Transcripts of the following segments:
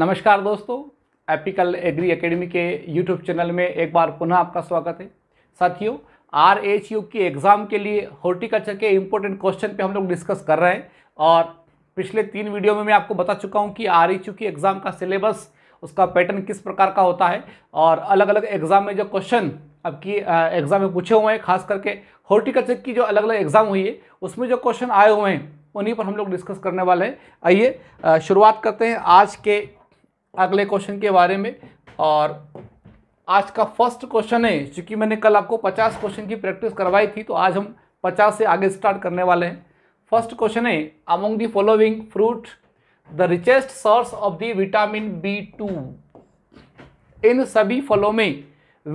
नमस्कार दोस्तों Apical Agri Academy के यूट्यूब चैनल में एक बार पुनः आपका स्वागत है साथियों आर एच यू की एग्ज़ाम के लिए हॉर्टिकल्चर के इम्पोर्टेंट क्वेश्चन पे हम लोग डिस्कस कर रहे हैं और पिछले तीन वीडियो में मैं आपको बता चुका हूँ कि आर एच यू की एग्ज़ाम का सिलेबस उसका पैटर्न किस प्रकार का होता है और अलग अलग एग्ज़ाम में जो क्वेश्चन आपकी एग्ज़ाम में पूछे हुए हैं खास करके हॉर्टिकल्चर की जो अलग अलग एग्ज़ाम हुई है उसमें जो क्वेश्चन आए हुए हैं उन्हीं पर हम लोग डिस्कस करने वाले हैं आइए शुरुआत करते हैं आज के अगले क्वेश्चन के बारे में और आज का फर्स्ट क्वेश्चन है चूंकि मैंने कल आपको पचास क्वेश्चन की प्रैक्टिस करवाई थी तो आज हम पचास से आगे स्टार्ट करने वाले हैं फर्स्ट क्वेश्चन है among the following fruit the richest source of the vitamin B two इन सभी फलों में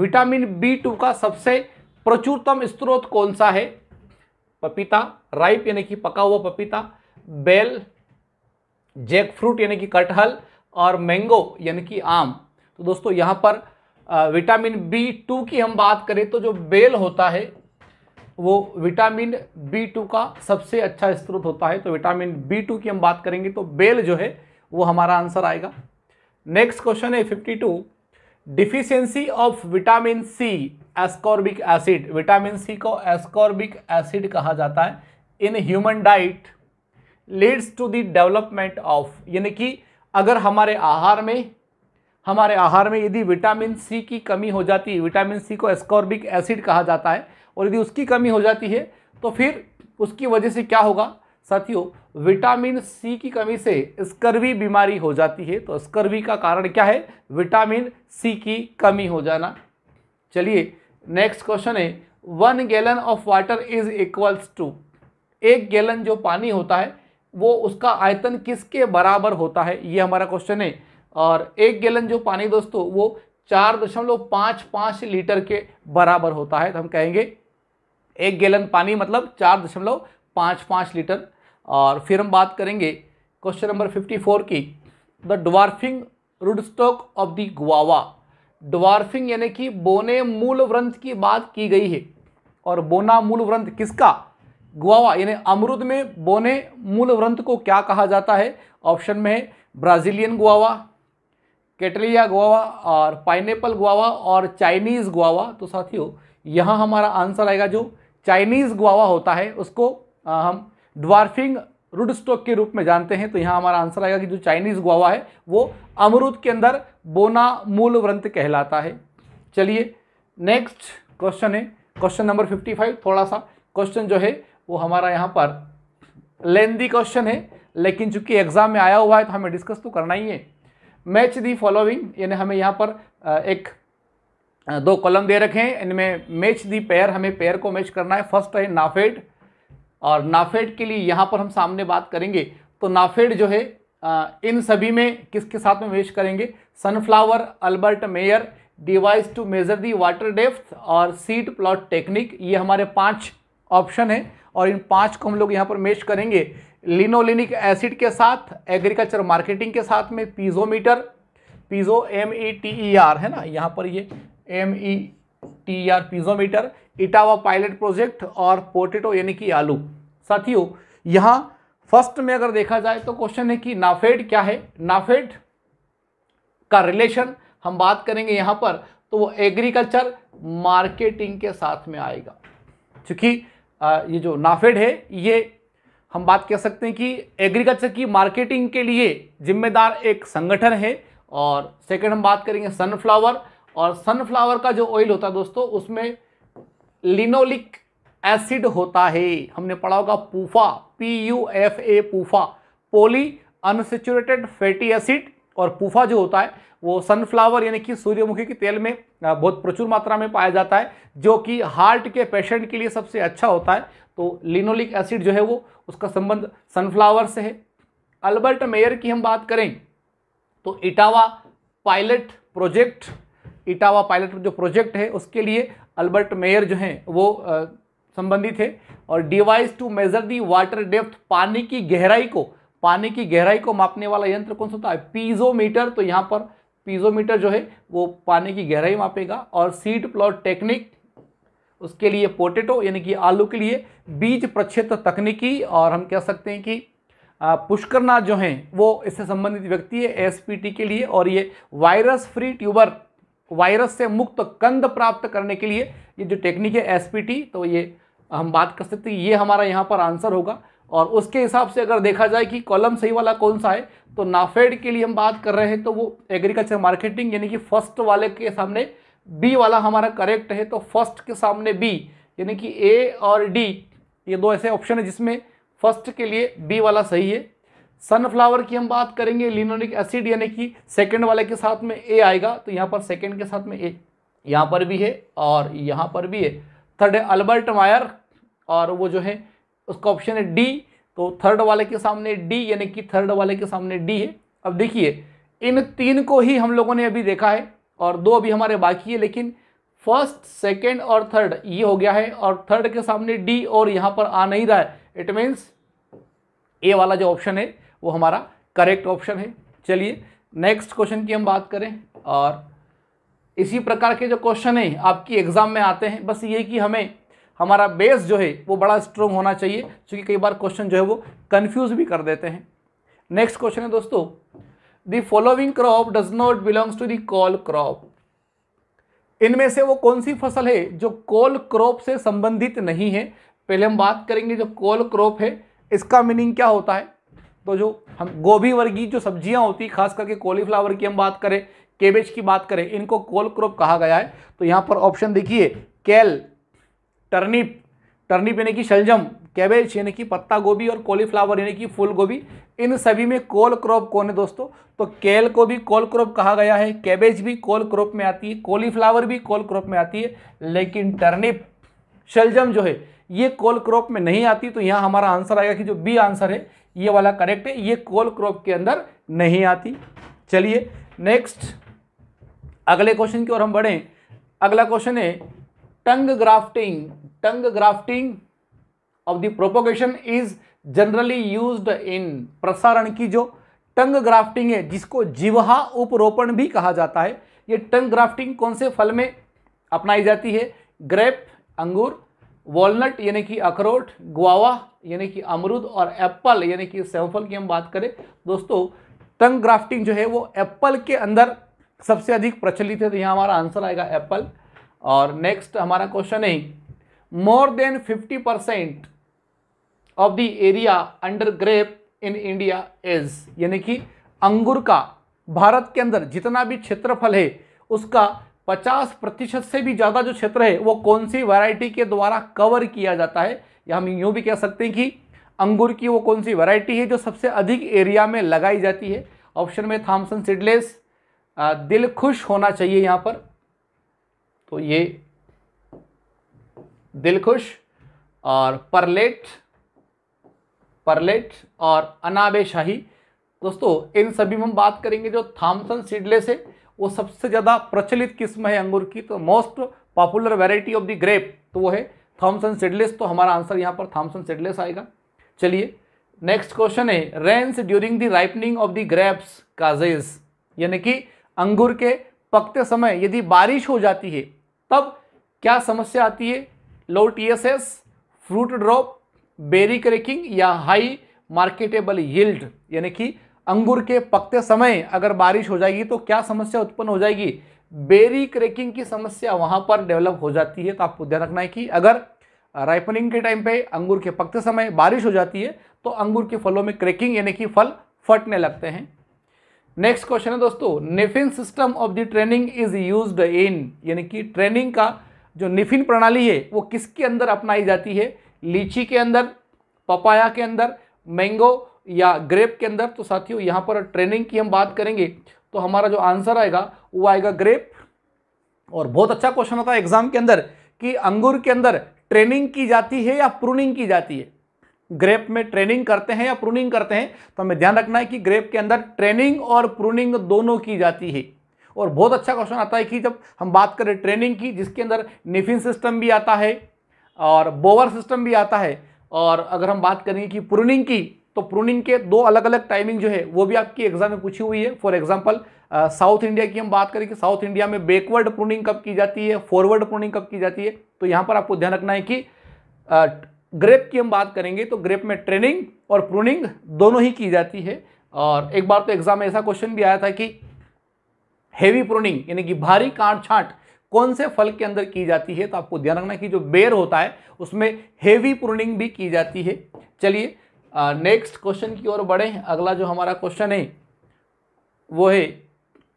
विटामिन बी टू का सबसे प्रचुरतम स्त्रोत कौन सा है पपीता राइप यानी कि पका हुआ पपीता बेल जैक फ्रूट यानी कि कटहल और मैंगो यानी कि आम तो दोस्तों यहाँ पर विटामिन बी टू की हम बात करें तो जो बेल होता है वो विटामिन बी टू का सबसे अच्छा स्रोत होता है तो विटामिन बी टू की हम बात करेंगे तो बेल जो है वो हमारा आंसर आएगा नेक्स्ट क्वेश्चन है fifty two deficiency of vitamin C ascorbic acid vitamin C को एस्कॉर्बिक एसिड कहा जाता है in human diet leads to the development of यानी कि अगर हमारे आहार में हमारे आहार में यदि विटामिन सी की कमी हो जाती है विटामिन सी को एस्कॉर्बिक एसिड कहा जाता है और यदि उसकी कमी हो जाती है तो फिर उसकी वजह से क्या होगा साथियों विटामिन सी की कमी से स्कर्वी बीमारी हो जाती है तो स्कर्वी का कारण क्या है विटामिन सी की कमी हो जाना चलिए नेक्स्ट क्वेश्चन है one gallon of water is equals to एक गैलन जो पानी होता है वो उसका आयतन किसके बराबर होता है ये हमारा क्वेश्चन है और एक गैलन जो पानी दोस्तों वो चार दशमलव पाँच पाँच लीटर के बराबर होता है तो हम कहेंगे एक गैलन पानी मतलब चार दशमलव पाँच पाँच लीटर और फिर हम बात करेंगे क्वेश्चन नंबर फिफ्टी फोर की the dwarfing rootstock of the guava dwarfing यानी कि बोने मूल व्रंथ की बात की गई है और बोना मूल व्रंथ किसका गुआवा यानी अमरुद में बोने मूल व्रंथ को क्या कहा जाता है ऑप्शन में है ब्राज़ीलियन गुआवा केटलिया गुआवा और पाइनएप्पल गुआवा और चाइनीज़ गुआवा तो साथियों यहाँ हमारा आंसर आएगा जो चाइनीज़ गुआवा होता है उसको आ, हम ड्वार्फिंग रूड के रूप में जानते हैं तो यहाँ हमारा आंसर आएगा कि जो चाइनीज़ गुआवा है वो अमरुद के अंदर बोना मूल व्रंथ कहलाता है चलिए नेक्स्ट क्वेश्चन है क्वेश्चन नंबर फिफ्टी फाइव थोड़ा सा क्वेश्चन जो है वो हमारा यहाँ पर लेंदी क्वेश्चन है लेकिन चूंकि एग्जाम में आया हुआ है तो हमें डिस्कस तो करना ही है मैच दी फॉलोइंग यानी हमें यहाँ पर एक दो कॉलम दे रखे हैं इनमें मैच दी पेयर हमें पेयर को मैच करना है फर्स्ट है नाफेड और नाफेड के लिए यहाँ पर हम सामने बात करेंगे तो नाफेड जो है इन सभी में किसके साथ में मैच करेंगे sunflower Albert Mayer device to measure the water depth और सीट प्लॉट टेक्निक ये हमारे पांच ऑप्शन है और इन पाँच को हम लोग यहाँ पर मेश करेंगे लिनोलिनिक एसिड के साथ एग्रीकल्चर मार्केटिंग के साथ में piezometer piezo M E e T E e R है ना यहाँ पर ये M E e T R piezometer Etawah pilot project और पोटेटो यानी कि आलू साथियों यहाँ फर्स्ट में अगर देखा जाए तो क्वेश्चन है कि नाफेड क्या है नाफेड का रिलेशन हम बात करेंगे यहाँ पर तो वो एग्रीकल्चर मार्केटिंग के साथ में आएगा क्योंकि ये जो नाफेड है ये हम बात कह सकते हैं कि एग्रीकल्चर की मार्केटिंग के लिए जिम्मेदार एक संगठन है और सेकंड हम बात करेंगे सनफ्लावर और सनफ्लावर का जो ऑयल होता है दोस्तों उसमें लिनोलिक एसिड होता है हमने पढ़ा होगा PUFA P U F A PUFA poly unsaturated fatty acid और पूफा जो होता है वो सनफ्लावर यानी कि सूर्यमुखी के तेल में बहुत प्रचुर मात्रा में पाया जाता है जो कि हार्ट के पेशेंट के लिए सबसे अच्छा होता है तो लिनोलिक एसिड जो है वो उसका संबंध सनफ्लावर से है अल्बर्ट मेयर की हम बात करें तो Etawah pilot project Etawah pilot जो प्रोजेक्ट है उसके लिए अल्बर्ट मेयर जो हैं वो संबंधित है और device to measure the water depth पानी की गहराई को पानी की गहराई को मापने वाला यंत्र कौन सा होता है पीजोमीटर तो यहाँ पर पीजोमीटर जो है वो पानी की गहराई मापेगा और सीड प्लॉट टेक्निक उसके लिए पोटेटो यानी कि आलू के लिए बीज प्रक्षेत्र तकनीकी और हम कह सकते हैं कि पुष्करनाथ जो हैं वो इससे संबंधित व्यक्ति है एसपीटी के लिए और ये वायरस फ्री ट्यूबर वायरस से मुक्त कंद प्राप्त करने के लिए ये जो टेक्निक है एसपीटी तो ये हम बात कर सकते हैं ये हमारा यहाँ पर आंसर होगा और उसके हिसाब से अगर देखा जाए कि कॉलम सही वाला कौन सा है तो नाफेड के लिए हम बात कर रहे हैं तो वो एग्रीकल्चर मार्केटिंग यानी कि फर्स्ट वाले के सामने बी वाला हमारा करेक्ट है तो फर्स्ट के सामने बी यानी कि ए और डी ये दो ऐसे ऑप्शन है जिसमें फर्स्ट के लिए बी वाला सही है सनफ्लावर की हम बात करेंगे लिनोनिक एसिड यानी कि सेकेंड वाले के साथ में ए आएगा तो यहाँ पर सेकेंड के साथ में ए यहाँ पर भी है और यहाँ पर भी है थर्ड है अल्बर्ट मायर और वो जो है उसका ऑप्शन है डी तो थर्ड वाले के सामने डी यानी कि थर्ड वाले के सामने डी है अब देखिए इन तीन को ही हम लोगों ने अभी देखा है और दो अभी हमारे बाकी है लेकिन फर्स्ट सेकेंड और थर्ड ये हो गया है और थर्ड के सामने डी और यहाँ पर आ नहीं रहा है इट मीन्स ए वाला जो ऑप्शन है वो हमारा करेक्ट ऑप्शन है चलिए नेक्स्ट क्वेश्चन की हम बात करें और इसी प्रकार के जो क्वेश्चन हैं आपकी एग्ज़ाम में आते हैं बस ये कि हमें हमारा बेस जो है वो बड़ा स्ट्रॉन्ग होना चाहिए क्योंकि कई बार क्वेश्चन जो है वो कन्फ्यूज भी कर देते हैं नेक्स्ट क्वेश्चन है दोस्तों the following crop does not belongs to the cole crop इनमें से वो कौन सी फसल है जो कॉल क्रॉप से संबंधित नहीं है पहले हम बात करेंगे जो कॉल क्रॉप है इसका मीनिंग क्या होता है तो जो हम गोभी वर्गीय जो सब्जियां होती खास करके कॉलीफ्लावर की हम बात करें केबेज की बात करें इनको कॉल क्रॉप कहा गया है तो यहाँ पर ऑप्शन देखिए कैल टर्निप टर्निप यानी कि शलजम कैबेज यानी कि पत्ता गोभी और कॉलीफ्लावर यानी कि फूल गोभी इन सभी में कोल क्रॉप कौन है दोस्तों तो केल को भी कोल क्रॉप कहा गया है कैबेज भी कोल क्रॉप में आती है कॉलीफ्लावर भी कोल क्रॉप में आती है लेकिन टर्निप शलजम जो है ये कोल क्रॉप में नहीं आती तो यहाँ हमारा आंसर आएगा कि जो बी आंसर है ये वाला करेक्ट है ये कोल क्रॉप के अंदर नहीं आती चलिए नेक्स्ट अगले क्वेश्चन की ओर हम बढ़ें अगला क्वेश्चन है tongue grafting tongue grafting of the propagation is generally use in प्रसारण की जो टंग ग्राफ्टिंग है जिसको जिवहा उपरोपण भी कहा जाता है ये टंग ग्राफ्टिंग कौन से फल में अपनाई जाती है ग्रेप अंगूर वॉलनट यानी कि अखरोट गुआवा यानी कि अमरूद और एप्पल यानी कि सेवफल की हम बात करें दोस्तों टंग ग्राफ्टिंग जो है वो एप्पल के अंदर सबसे अधिक प्रचलित है तो यहाँ हमारा आंसर आएगा एप्पल और नेक्स्ट हमारा क्वेश्चन है more than fifty percent of the area under grape in India is यानी कि अंगूर का भारत के अंदर जितना भी क्षेत्रफल है उसका 50 प्रतिशत से भी ज़्यादा जो क्षेत्र है वो कौन सी वैरायटी के द्वारा कवर किया जाता है या हम यूँ भी कह सकते हैं कि अंगूर की वो कौन सी वैरायटी है जो सबसे अधिक एरिया में लगाई जाती है ऑप्शन में थॉमसन सिडलेस दिल खुश होना चाहिए यहाँ पर तो ये दिलखुश और परलेट परलेट और अनाबे शाही दोस्तों इन सभी में हम बात करेंगे जो थाम्सन सीडलेस है वो सबसे ज़्यादा प्रचलित किस्म है अंगूर की तो most popular variety of the grape तो वो है थॉमसन सीडलेस तो हमारा आंसर यहाँ पर थॉम्सन सीडलेस आएगा चलिए नेक्स्ट क्वेश्चन है rains during the ripening of the grapes causes यानी कि अंगूर के पकते समय यदि बारिश हो जाती है तब क्या समस्या आती है low TSS fruit drop berry cracking या हाई मार्केटेबल यील्ड यानी कि अंगूर के पकते समय अगर बारिश हो जाएगी तो क्या समस्या उत्पन्न हो जाएगी बेरी क्रेकिंग की समस्या वहाँ पर डेवलप हो जाती है तो आपको ध्यान रखना है कि अगर राइपनिंग के टाइम पे अंगूर के पकते समय बारिश हो जाती है तो अंगूर के फलों में क्रेकिंग यानी कि फल फटने लगते हैं नेक्स्ट क्वेश्चन है दोस्तों Kniffin system of the training is use in यानी कि ट्रेनिंग का जो निफिन प्रणाली है वो किसके अंदर अपनाई जाती है लीची के अंदर पपाया के अंदर मैंगो या ग्रेप के अंदर तो साथियों यहाँ पर ट्रेनिंग की हम बात करेंगे तो हमारा जो आंसर आएगा वो आएगा ग्रेप और बहुत अच्छा क्वेश्चन होता है एग्जाम के अंदर कि अंगूर के अंदर ट्रेनिंग की जाती है या प्रूनिंग की जाती है ग्रेप में ट्रेनिंग करते हैं या प्रूनिंग करते हैं तो हमें ध्यान रखना है कि ग्रेप के अंदर ट्रेनिंग और प्रूनिंग दोनों की जाती है और बहुत अच्छा क्वेश्चन आता है कि जब हम बात करें ट्रेनिंग की जिसके अंदर निफिन सिस्टम भी आता है और बोवर सिस्टम भी आता है और अगर हम बात करेंगे कि प्रूनिंग की तो प्रूनिंग के दो अलग अलग टाइमिंग जो है वो भी आपकी एग्जाम में पूछी हुई है फॉर एग्जाम्पल साउथ इंडिया की हम बात करें कि साउथ इंडिया में बैकवर्ड प्रूनिंग कब की जाती है फॉरवर्ड प्रूनिंग कब की जाती है तो यहाँ पर आपको ध्यान रखना है कि ग्रेप की हम बात करेंगे तो ग्रेप में ट्रेनिंग और प्रूनिंग दोनों ही की जाती है और एक बार तो एग्जाम में ऐसा क्वेश्चन भी आया था कि हेवी प्रूनिंग यानी कि भारी काट छाट कौन से फल के अंदर की जाती है तो आपको ध्यान रखना कि जो बेर होता है उसमें हेवी प्रूनिंग भी की जाती है चलिए नेक्स्ट क्वेश्चन की ओर बढ़े अगला जो हमारा क्वेश्चन है वो है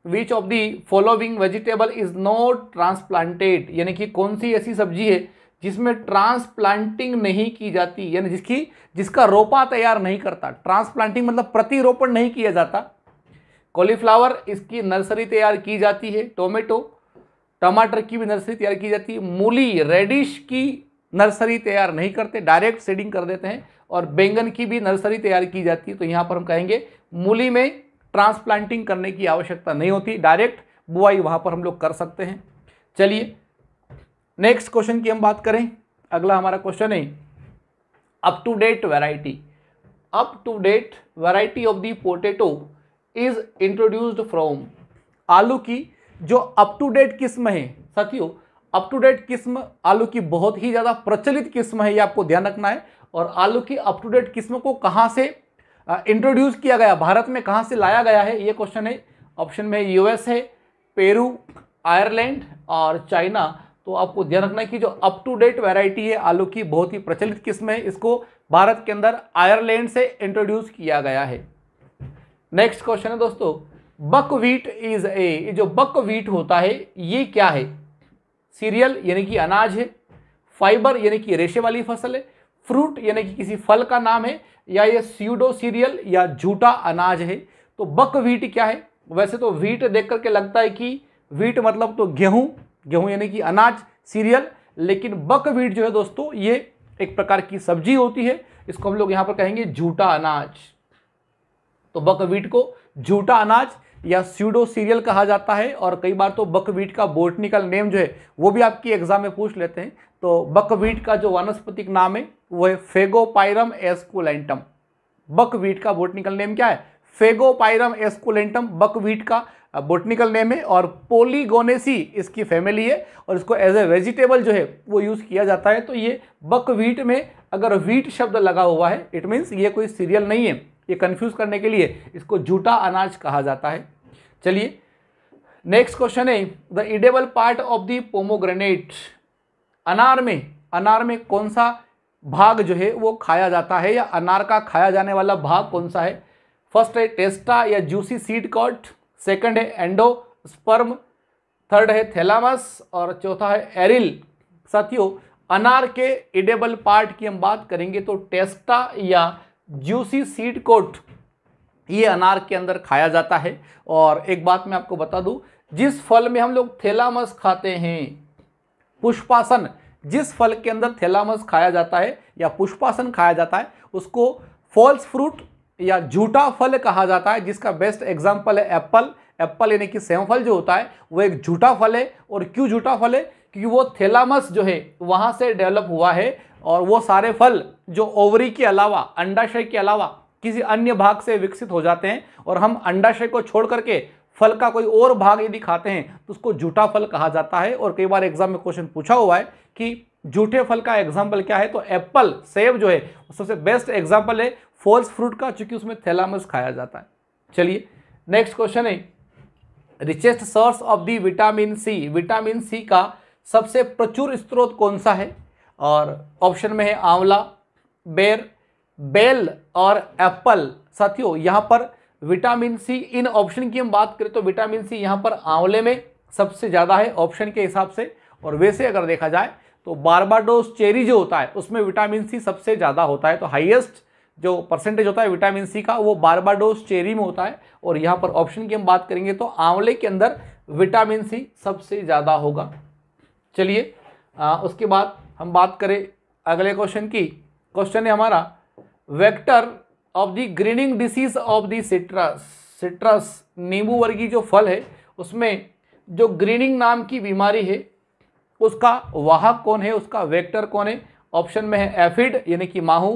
which of the following vegetable is not transplanted यानी कि कौन सी ऐसी सब्जी है जिसमें ट्रांसप्लांटिंग नहीं की जाती यानी जिसकी जिसका रोपा तैयार नहीं करता ट्रांसप्लांटिंग मतलब प्रतिरोपण नहीं किया जाता कॉलीफ्लावर इसकी नर्सरी तैयार की जाती है टोमेटो टमाटर की भी नर्सरी तैयार की जाती है मूली रेडिश की नर्सरी तैयार नहीं करते डायरेक्ट सेडिंग कर देते हैं और बैंगन की भी नर्सरी तैयार की जाती है तो यहाँ पर हम कहेंगे मूली में ट्रांसप्लांटिंग करने की आवश्यकता नहीं होती डायरेक्ट बुआई वहाँ पर हम लोग कर सकते हैं चलिए नेक्स्ट क्वेश्चन की हम बात करें अगला हमारा क्वेश्चन है up to date variety up to date variety of the potato is introduced from आलू की जो अप टू डेट किस्म है साथियों अप टू डेट किस्म आलू की बहुत ही ज़्यादा प्रचलित किस्म है ये आपको ध्यान रखना है और आलू की अप टू डेट किस्म को कहाँ से इंट्रोड्यूस किया गया भारत में कहाँ से लाया गया है ये क्वेश्चन है ऑप्शन में यूएस है पेरू आयरलैंड और चाइना तो आपको ध्यान रखना है कि जो अप टू डेट वैरायटी है आलू की बहुत ही प्रचलित किस्म है इसको भारत के अंदर आयरलैंड से इंट्रोड्यूस किया गया है नेक्स्ट क्वेश्चन है दोस्तों बक व्हीट इज ए जो बक वीट होता है ये क्या है सीरियल यानी कि अनाज है फाइबर यानी कि रेशे वाली फसल है फ्रूट यानी कि किसी फल का नाम है या ये सीडो सीरियल या झूठा अनाज है तो बक वीट क्या है वैसे तो वीट देख करके लगता है कि वीट मतलब तो गेहूं गेहूं यानी कि अनाज सीरियल लेकिन बकवीट जो है दोस्तों ये एक प्रकार की सब्जी होती है इसको हम लोग यहाँ पर कहेंगे झूठा अनाज तो बकवीट को झूठा अनाज या स्यूडो सीरियल कहा जाता है और कई बार तो बकवीट का बोटनिकल नेम जो है वो भी आपकी एग्जाम में पूछ लेते हैं तो बकवीट का जो वनस्पतिक नाम है वो है फेगोपायरम एस्कुलेंटम बकवीट का बोटनिकल नेम क्या है फेगोपायरम एस्कुलेंटम बकवीट का बोटनिकल नेम है और पोलीगोनेसी इसकी फैमिली है और इसको एज ए वेजिटेबल जो है वो यूज़ किया जाता है तो ये बक वीट में अगर वीट शब्द लगा हुआ है इट मीन्स ये कोई सीरियल नहीं है ये कन्फ्यूज़ करने के लिए इसको जूटा अनाज कहा जाता है चलिए नेक्स्ट क्वेश्चन है the edible part of the pomegranate अनार में अनार में कौन सा भाग जो है वो खाया जाता है या अनार का खाया जाने वाला भाग कौन सा है फर्स्ट है टेस्टा या जूसी सीड कॉट सेकंड है एंडो स्पर्म थर्ड है थैलामस और चौथा है एरिल साथियों अनार के इडेबल पार्ट की हम बात करेंगे तो टेस्टा या जूसी सीड कोट ये अनार के अंदर खाया जाता है और एक बात मैं आपको बता दूं जिस फल में हम लोग थैलामस खाते हैं पुष्पासन जिस फल के अंदर थैलामस खाया जाता है या पुष्पासन खाया जाता है उसको फॉल्स फ्रूट या झूठा फल कहा जाता है जिसका बेस्ट एग्जाम्पल है एप्पल एप्पल यानी कि फल जो होता है वो एक झूठा फल है और क्यों झूठा फल है क्योंकि वो थेलामस जो है वहाँ से डेवलप हुआ है और वो सारे फल जो ओवरी के अलावा अंडाशय के अलावा किसी अन्य भाग से विकसित हो जाते हैं और हम अंडाशय को छोड़ करके फल का कोई और भाग यदि खाते हैं तो उसको झूठा फल कहा जाता है और कई बार एग्जाम में क्वेश्चन पूछा हुआ है कि झूठे फल का एग्जाम्पल क्या है तो एप्पल सेब जो है सबसे बेस्ट एग्जाम्पल है फॉल्स फ्रूट का चूंकि उसमें थैलामस खाया जाता है चलिए नेक्स्ट क्वेश्चन है richest source of the vitamin C vitamin C का सबसे प्रचुर स्त्रोत कौन सा है और ऑप्शन में है आंवला बेर बेल और एप्पल साथियों यहाँ पर विटामिन सी इन ऑप्शन की हम बात करें तो विटामिन सी यहाँ पर आंवले में सबसे ज़्यादा है ऑप्शन के हिसाब से और वैसे अगर देखा जाए तो बारबाडोस चेरी जो होता है उसमें विटामिन सी सबसे ज़्यादा होता है तो हाइएस्ट जो परसेंटेज होता है विटामिन सी का वो बारबाडोस चेरी में होता है और यहाँ पर ऑप्शन की हम बात करेंगे तो आंवले के अंदर विटामिन सी सबसे ज़्यादा होगा चलिए उसके बाद हम बात करें अगले क्वेश्चन की क्वेश्चन है हमारा vector of the greening disease of the citrus citrus नींबू वर्गीय जो फल है उसमें जो ग्रीनिंग नाम की बीमारी है उसका वाहक कौन है उसका वेक्टर कौन है ऑप्शन में है एफिड यानी कि माहू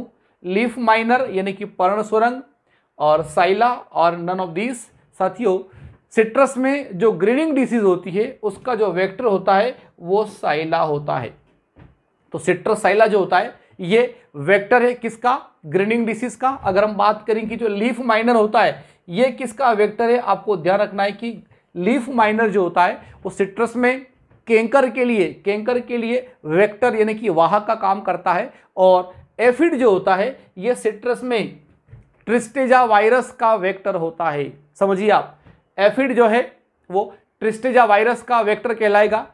लीफ माइनर यानी कि पर्ण सुरंग और साइला और नन ऑफ दीस साथियों सिट्रस में जो ग्रीनिंग डिसीज होती है उसका जो वेक्टर होता है वो साइला होता है तो सिट्रस साइला जो होता है ये वेक्टर है किसका ग्रेनिंग डिसीज का अगर हम बात करें कि जो लीफ माइनर होता है ये किसका वेक्टर है आपको ध्यान रखना है कि लीफ माइनर जो होता है वो सिट्रस में कैंकर के लिए कैंकर के लिए वेक्टर यानी कि वाहक का काम करता है और एफिड जो होता है ये सिट्रस में ट्रिस्टेजा वायरस का वेक्टर होता है समझिए आप एफिड जो है वो ट्रिस्टेजा वायरस का वेक्टर कहलाएगा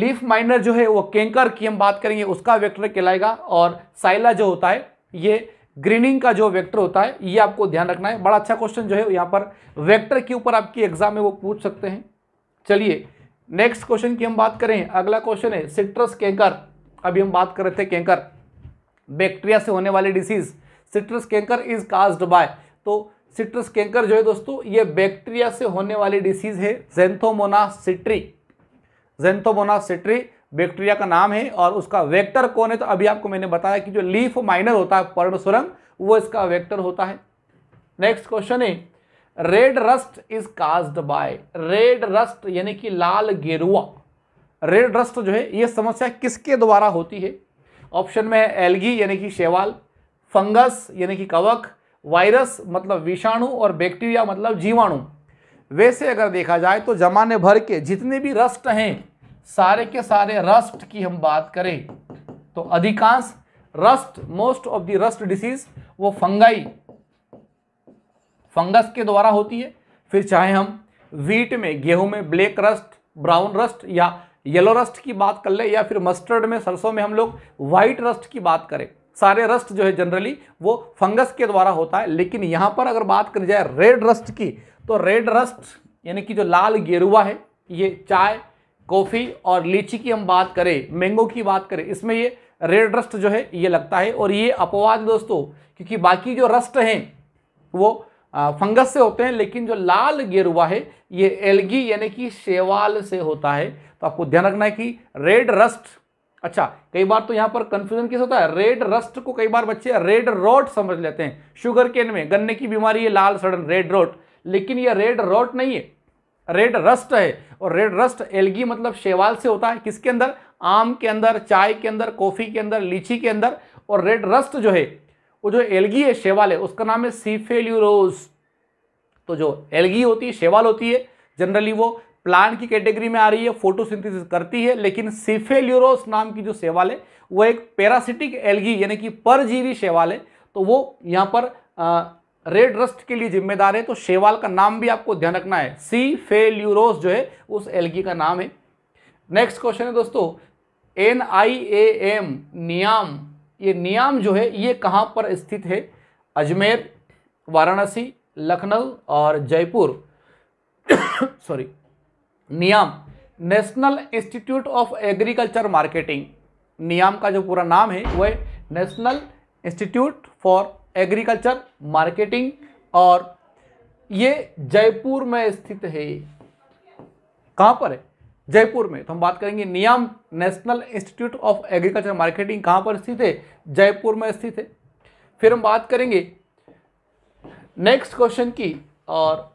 लीफ माइनर जो है वो कैंकर की हम बात करेंगे उसका वेक्टर कहलाएगा और साइला जो होता है ये ग्रीनिंग का जो वेक्टर होता है ये आपको ध्यान रखना है बड़ा अच्छा क्वेश्चन जो है यहाँ पर वेक्टर के ऊपर आपकी एग्जाम में वो पूछ सकते हैं चलिए नेक्स्ट क्वेश्चन की हम बात करें अगला क्वेश्चन है सिट्रस कैंकर अभी हम बात कर रहे थे कैंकर बैक्टीरिया से होने वाली disease citrus canker is caused by तो सिट्रस कैंकर जो है दोस्तों ये बैक्टीरिया से होने वाली डिसीज है जेंथोमोना सिट्री जेंथोमोना सिट्री बैक्टीरिया का नाम है और उसका वेक्टर कौन है तो अभी आपको मैंने बताया कि जो लीफ माइनर होता है पर्ण सुरंग वो इसका वेक्टर होता है नेक्स्ट क्वेश्चन है red rust is caused by red rust यानी कि लाल गेरुआ रेड रस्ट जो है ये समस्या किसके द्वारा होती है ऑप्शन में है एलगी यानी कि शेवाल फंगस यानी कि कवक वायरस मतलब विषाणु और बैक्टीरिया मतलब जीवाणु वैसे अगर देखा जाए तो जमाने भर के जितने भी रस्ट हैं सारे के सारे रस्ट की हम बात करें तो अधिकांश rust most of the rust disease वो फंगाई फंगस के द्वारा होती है फिर चाहे हम वीट में गेहूं में ब्लैक रस्ट ब्राउन रस्ट या येलो रस्ट की बात कर ले या फिर मस्टर्ड में सरसों में हम लोग व्हाइट रस्ट की बात करें सारे रस्ट जो है जनरली वो फंगस के द्वारा होता है लेकिन यहाँ पर अगर बात करी जाए रेड रस्ट की तो रेड रस्ट यानी कि जो लाल गेरुआ है ये चाय कॉफ़ी और लीची की हम बात करें मैंगो की बात करें इसमें ये रेड रस्ट जो है ये लगता है और ये अपवाद दोस्तों क्योंकि बाकी जो रस्ट हैं वो फंगस से होते हैं लेकिन जो लाल गेरुआ है ये एलगी यानी कि शेवाल से होता है तो आपको ध्यान रखना है कि रेड रस्ट अच्छा कई बार तो यहाँ पर कन्फ्यूजन किस होता है रेड रस्ट को कई बार बच्चे रेड रोट समझ लेते हैं शुगर केन में गन्ने की बीमारी है लाल सड़न रेड रोट लेकिन यह रेड रॉट नहीं है रेड रस्ट है और रेड रस्ट एलगी मतलब शेवाल से होता है किसके अंदर आम के अंदर चाय के अंदर कॉफ़ी के अंदर लीची के अंदर और रेड रस्ट जो है वो जो एलगी है शेवाल है उसका नाम है सीफेल्यूरोज तो जो एलगी होती है शेवाल होती है जनरली वो प्लांट की कैटेगरी में आ रही है फोटोसिंथेसिस करती है लेकिन सीफेल्यूरोस नाम की जो सेवाल है वो एक पैरासिटिक एलगी यानी कि परजीवी शेवाल है तो वो यहाँ पर आ, रेड रस्ट के लिए जिम्मेदार है तो शेवाल का नाम भी आपको ध्यान रखना है सी फेल्यूरोस जो है उस एलगी का नाम है नेक्स्ट क्वेश्चन है दोस्तों एन आई ए एम नियाम ये नियाम जो है ये कहाँ पर स्थित है अजमेर वाराणसी लखनऊ और Jaipur sorry NIAM National Institute of Agriculture Marketing NIAM का जो पूरा नाम है वह National Institute for Agriculture Marketing और ये जयपुर में स्थित है कहाँ पर है जयपुर में तो हम बात करेंगे NIAM National Institute of Agriculture Marketing कहां पर स्थित है जयपुर में स्थित है फिर हम बात करेंगे नेक्स्ट क्वेश्चन की और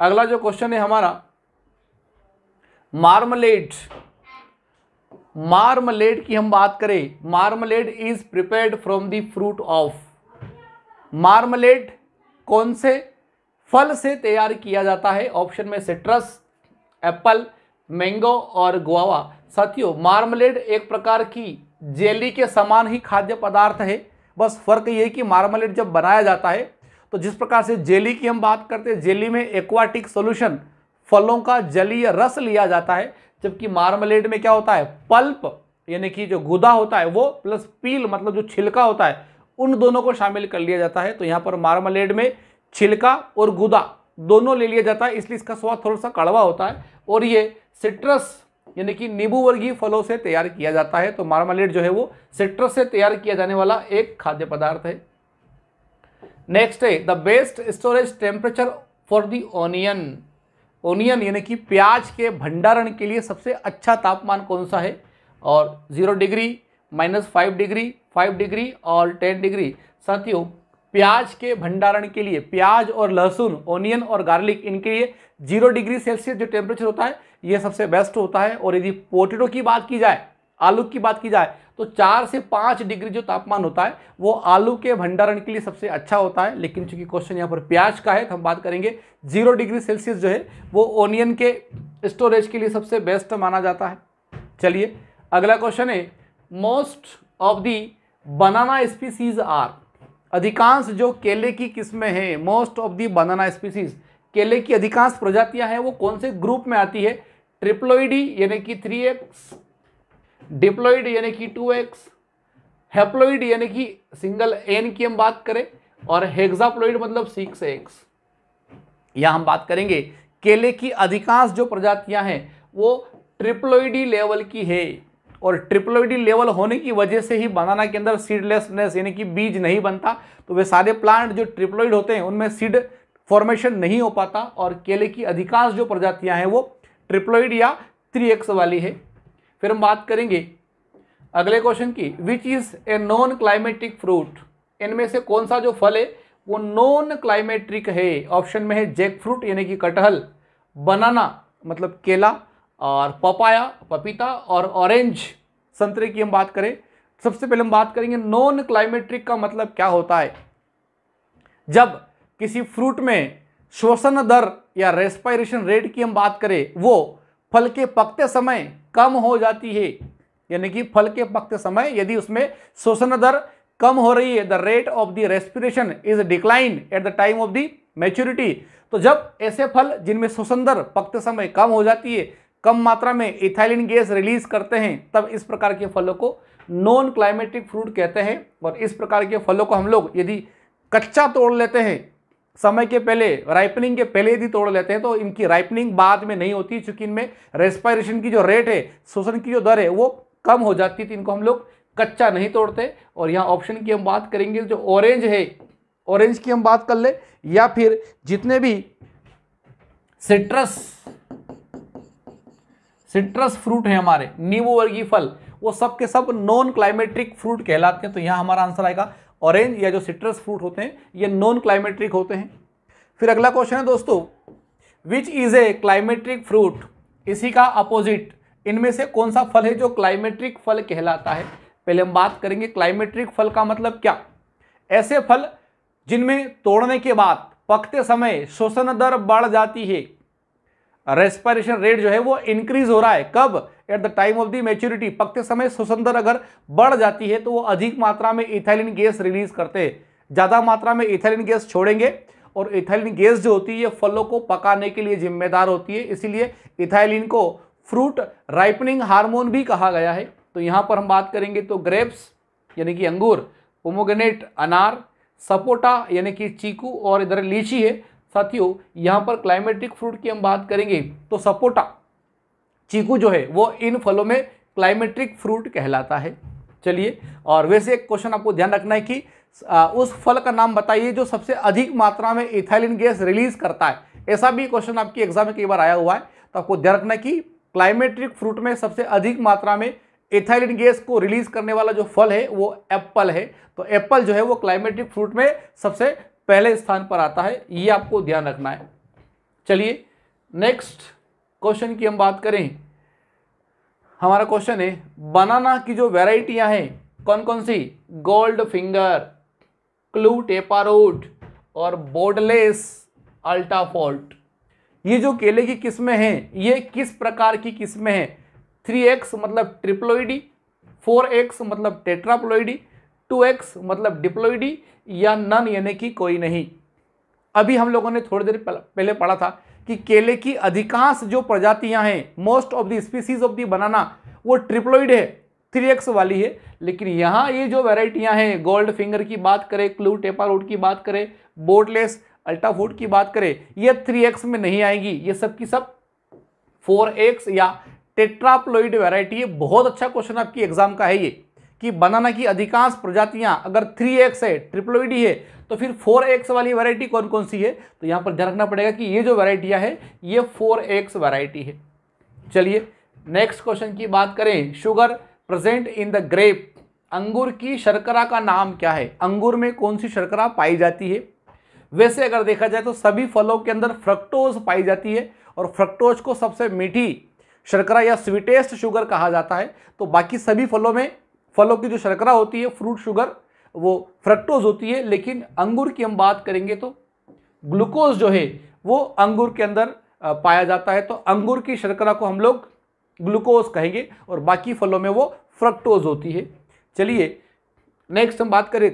अगला जो क्वेश्चन है हमारा मार्मलेट मार्मलेट की हम बात करें marmalade is prepared from the fruit of marmalade कौन से फल से तैयार किया जाता है ऑप्शन में सिट्रस एप्पल मैंगो और गुआवा साथियों मार्मलेड एक प्रकार की जेली के समान ही खाद्य पदार्थ है बस फर्क ये कि मार्मलेड जब बनाया जाता है तो जिस प्रकार से जेली की हम बात करते हैं जेली में एक्वाटिक सोल्यूशन फलों का जलीय रस लिया जाता है जबकि मार्मलेड में क्या होता है पल्प यानी कि जो गुदा होता है वो प्लस पील मतलब जो छिलका होता है उन दोनों को शामिल कर लिया जाता है तो यहाँ पर मार्मलेड में छिलका और गुदा दोनों ले लिया जाता है इसलिए इसका स्वाद थोड़ा सा कड़वा होता है और ये सिट्रस यानी कि नींबू वर्गीय फलों से तैयार किया जाता है तो मार्मलेड जो है वो सिट्रस से तैयार किया जाने वाला एक खाद्य पदार्थ है नेक्स्ट है the best storage temperature for the onion onion यानी कि प्याज के भंडारण के लिए सबसे अच्छा तापमान कौन सा है और zero degree minus five degree five degree और टेन डिग्री साथियों प्याज के भंडारण के लिए प्याज और लहसुन ओनियन और गार्लिक इनके लिए जीरो डिग्री सेल्सियस जो टेम्परेचर होता है ये सबसे बेस्ट होता है और यदि पोटेटो की बात की जाए आलू की बात की जाए तो चार से पाँच डिग्री जो तापमान होता है वो आलू के भंडारण के लिए सबसे अच्छा होता है लेकिन चूंकि क्वेश्चन यहाँ पर प्याज का है तो हम बात करेंगे जीरो डिग्री सेल्सियस जो है वो ओनियन के स्टोरेज के लिए सबसे बेस्ट माना जाता है चलिए अगला क्वेश्चन है most of the banana species are अधिकांश जो केले की किस्में हैं most of the banana species केले की अधिकांश प्रजातियां हैं वो कौन से ग्रुप में आती है ट्रिप्लोइडी यानी कि थ्री एक्स डिप्लोइड यानी कि टू एक्स हेप्लोइड यानी कि सिंगल एन की हम बात करें और हेक्साप्लोइड मतलब सिक्स एक्स यह हम बात करेंगे केले की अधिकांश जो प्रजातियां हैं वो ट्रिप्लोइडी लेवल की है और ट्रिप्लोइडी लेवल e होने की वजह से ही बनाना के अंदर सीडलेसनेस यानी कि बीज नहीं बनता तो वे सारे प्लांट जो ट्रिप्लोइड e होते हैं उनमें सीड फॉर्मेशन नहीं हो पाता और केले की अधिकांश जो प्रजातियां हैं वो ट्रिप्लोइड e या थ्री एक्स वाली है फिर हम बात करेंगे अगले क्वेश्चन की which is a non climacteric fruit इनमें से कौन सा जो फल है वो नॉन क्लाइमेट्रिक है ऑप्शन में है जैक फ्रूट यानी कि कटहल बनाना मतलब केला और पपाया पपीता और ऑरेंज संतरे की हम बात करें सबसे पहले हम बात करेंगे नॉन क्लाइमेट्रिक का मतलब क्या होता है जब किसी फ्रूट में शोषण दर या रेस्पायरेशन रेट की हम बात करें वो फल के पकते समय कम हो जाती है यानी कि फल के पकते समय यदि उसमें शोषण दर कम हो रही है the rate of the respiration is decline at the time of the maturity तो जब ऐसे फल जिनमें शोषण दर पकते समय कम हो जाती है कम मात्रा में इथाइलिन गैस रिलीज करते हैं तब इस प्रकार के फलों को नॉन क्लाइमेटिक फ्रूट कहते हैं और इस प्रकार के फलों को हम लोग यदि कच्चा तोड़ लेते हैं समय के पहले राइपनिंग के पहले यदि तोड़ लेते हैं तो इनकी राइपनिंग बाद में नहीं होती चूंकि इनमें रेस्पायरेशन की जो रेट है शोषण की जो दर है वो कम हो जाती थी तो इनको हम लोग कच्चा नहीं तोड़ते और यहाँ ऑप्शन की हम बात करेंगे जो ऑरेंज है ऑरेंज की हम बात कर ले या फिर जितने भी सिट्रस सिट्रस फ्रूट है हमारे नींबू वर्गीय फल वो सब के सब नॉन क्लाइमेट्रिक फ्रूट कहलाते हैं तो यहाँ हमारा आंसर आएगा ऑरेंज या जो सिट्रस फ्रूट होते हैं ये नॉन क्लाइमेट्रिक होते हैं फिर अगला क्वेश्चन है दोस्तों which is a climacteric fruit इसी का अपोजिट इनमें से कौन सा फल है जो क्लाइमेट्रिक फल कहलाता है पहले हम बात करेंगे क्लाइमेट्रिक फल का मतलब क्या ऐसे फल जिनमें तोड़ने के बाद पकते समय शोषण दर बढ़ जाती है रेस्पायरेशन रेट जो है वो इंक्रीज हो रहा है कब at the time of the maturity पकते समय सुसंदर अगर बढ़ जाती है तो वो अधिक मात्रा में इथाइलिन गैस रिलीज करते हैं ज़्यादा मात्रा में इथाइलिन गैस छोड़ेंगे और इथाइलिन गैस जो होती है ये फलों को पकाने के लिए जिम्मेदार होती है इसीलिए इथैलिन को फ्रूट राइपनिंग हार्मोन भी कहा गया है तो यहाँ पर हम बात करेंगे तो ग्रेप्स यानी कि अंगूर पोमोगनेट अनार सपोटा यानी कि चीकू और इधर लीची है साथियों यहाँ पर क्लाइमेटिक फ्रूट की हम बात करेंगे तो सपोटा चीकू जो है वो इन फलों में क्लाइमेट्रिक फ्रूट कहलाता है चलिए और वैसे एक क्वेश्चन आपको ध्यान रखना है कि उस फल का नाम बताइए जो सबसे अधिक मात्रा में इथाइलिन गैस रिलीज करता है ऐसा भी क्वेश्चन आपकी एग्जाम में कई बार आया हुआ है तो आपको ध्यान रखना है कि क्लाइमेट्रिक फ्रूट में सबसे अधिक मात्रा में इथाइलिन गैस को रिलीज करने वाला जो फल है वो एप्पल है तो एप्पल जो है वो क्लाइमेट्रिक फ्रूट में सबसे पहले स्थान पर आता है ये आपको ध्यान रखना है चलिए नेक्स्ट क्वेश्चन की हम बात करें हमारा क्वेश्चन है बनाना की जो वेराइटियाँ हैं कौन कौन सी गोल्ड फिंगर क्लू टेपारोट और बोर्डलेस फॉल्ट ये जो केले की किस्में हैं ये किस प्रकार की किस्में हैं थ्री एक्स मतलब ट्रिप्लोइडी फोर एक्स मतलब टेट्राप्लोइडी टू एक्स मतलब डिप्लोइडी या नन यानी कि कोई नहीं अभी हम लोगों ने थोड़ी देर पहले पढ़ा था कि केले की अधिकांश जो प्रजातियां हैं most of the species of the banana वो ट्रिप्लोइड है थ्री एक्स वाली है लेकिन यहाँ ये जो वेराइटियाँ हैं गोल्ड फिंगर की बात करें क्लू रूट की बात करें बोटलेस अल्टा फूड की बात करें ये थ्री एक्स में नहीं आएगी ये सब की सब फोर एक्स या टेट्राप्लोइड वेराइटी है बहुत अच्छा क्वेश्चन आपकी एग्जाम का है ये कि बनाना की अधिकांश प्रजातियां अगर थ्री एक्स है ट्रिप्लोइडी है तो फिर फोर एक्स वाली वैरायटी कौन कौन सी है तो यहाँ पर ध्यान रखना पड़ेगा कि ये जो वैरायटियाँ है ये फोर एक्स वैरायटी है चलिए नेक्स्ट क्वेश्चन की बात करें sugar present in the grape अंगूर की शर्करा का नाम क्या है अंगूर में कौन सी शर्करा पाई जाती है वैसे अगर देखा जाए तो सभी फलों के अंदर फ्रक्टोज पाई जाती है और फ्रक्टोज को सबसे मीठी शर्करा या स्वीटेस्ट शुगर कहा जाता है तो बाकी सभी फलों में फलों की जो शर्करा होती है फ्रूट शुगर वो फ्रक्टोज होती है लेकिन अंगूर की हम बात करेंगे तो ग्लूकोज जो है वो अंगूर के अंदर पाया जाता है तो अंगूर की शर्करा को हम लोग ग्लूकोज कहेंगे और बाकी फलों में वो फ्रक्टोज होती है चलिए नेक्स्ट हम बात करें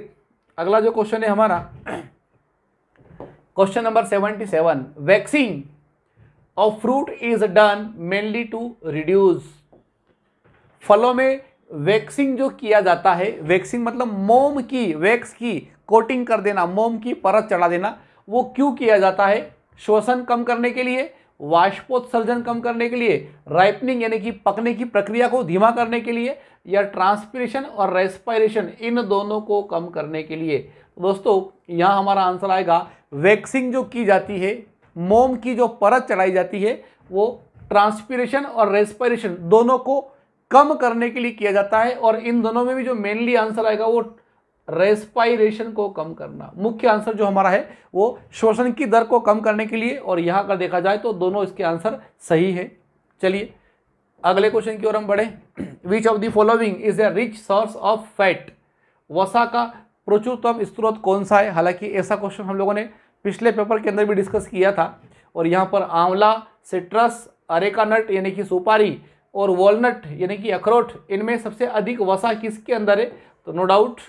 अगला जो क्वेश्चन है हमारा question number seventy seven waxing of fruit is done mainly to reduce फलों में वैक्सिंग जो किया जाता है वैक्सिंग मतलब मोम की वैक्स की कोटिंग कर देना मोम की परत चढ़ा देना वो क्यों किया जाता है श्वसन कम करने के लिए वाष्पोत्सर्जन कम करने के लिए राइपनिंग यानी कि पकने की प्रक्रिया को धीमा करने के लिए या ट्रांसपिरेशन और रेस्पायरेशन इन दोनों को कम करने के लिए तो दोस्तों यहाँ हमारा आंसर आएगा वैक्सिंग जो की जाती है मोम की जो परत चढ़ाई जाती है वो ट्रांसपिरेशन और रेस्पायरेशन दोनों को कम करने के लिए किया जाता है और इन दोनों में भी जो मेनली आंसर आएगा वो रेस्पायरेशन को कम करना मुख्य आंसर जो हमारा है वो शोषण की दर को कम करने के लिए और यहाँ अगर देखा जाए तो दोनों इसके आंसर सही है चलिए अगले क्वेश्चन की ओर हम बढ़े which of the following is a rich source of fat वसा का प्रचुरतम स्त्रोत कौन सा है हालांकि ऐसा क्वेश्चन हम लोगों ने पिछले पेपर के अंदर भी डिस्कस किया था और यहाँ पर आंवला सिट्रस अरेका नट यानी कि सुपारी और वॉलनट यानी कि अखरोट इनमें सबसे अधिक वसा किसके अंदर है तो नो डाउट